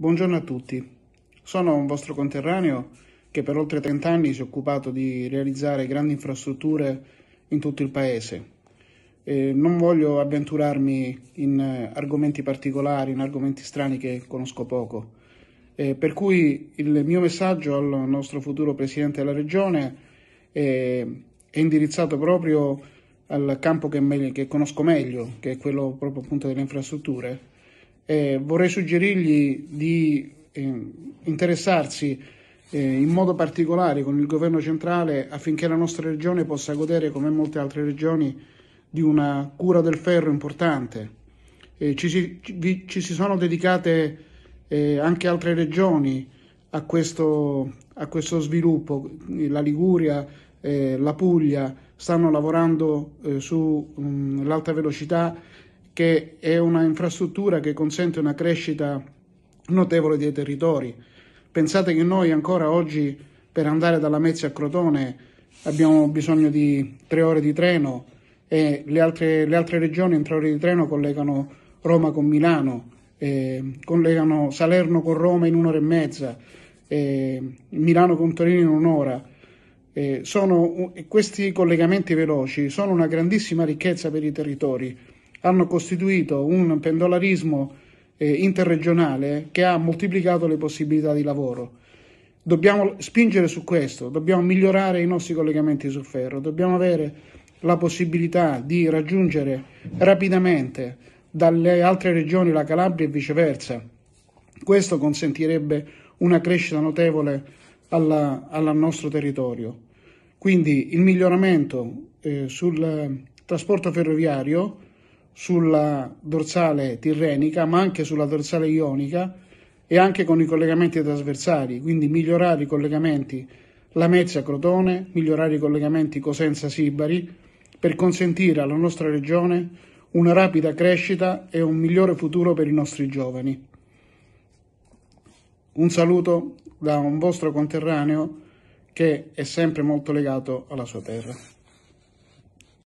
Buongiorno a tutti, sono un vostro conterraneo che per oltre 30 anni si è occupato di realizzare grandi infrastrutture in tutto il paese. Eh, non voglio avventurarmi in eh, argomenti particolari, in argomenti strani che conosco poco. Eh, per cui il mio messaggio al nostro futuro Presidente della Regione è, è indirizzato proprio al campo che, me, che conosco meglio, che è quello proprio appunto delle infrastrutture eh, vorrei suggerirgli di eh, interessarsi eh, in modo particolare con il governo centrale affinché la nostra regione possa godere, come molte altre regioni, di una cura del ferro importante. Eh, ci si, ci, ci, si, sono dedicate eh, anche altre regioni a questo, a questo sviluppo, la Liguria, eh, la Puglia stanno lavorando sull'alta mm, velocità che è un'infrastruttura che consente una crescita notevole dei territori. Pensate che noi ancora oggi per andare dalla Mezia a Crotone abbiamo bisogno di tre ore di treno e le altre, le altre regioni in tre ore di treno collegano Roma con Milano, eh, collegano Salerno con Roma in un'ora e mezza, eh, Milano con Torino in un'ora. Eh, sono, questi collegamenti veloci sono una grandissima ricchezza per i territori hanno costituito un pendolarismo eh, interregionale che ha moltiplicato le possibilità di lavoro. Dobbiamo spingere su questo, dobbiamo migliorare i nostri collegamenti sul ferro, dobbiamo avere la possibilità di raggiungere rapidamente dalle altre regioni la Calabria e viceversa. Questo consentirebbe una crescita notevole al nostro territorio. Quindi il miglioramento eh, sul trasporto ferroviario sulla dorsale tirrenica, ma anche sulla dorsale ionica e anche con i collegamenti trasversali, quindi migliorare i collegamenti Lamezia-Crotone, migliorare i collegamenti Cosenza-Sibari per consentire alla nostra regione una rapida crescita e un migliore futuro per i nostri giovani. Un saluto da un vostro conterraneo che è sempre molto legato alla sua terra.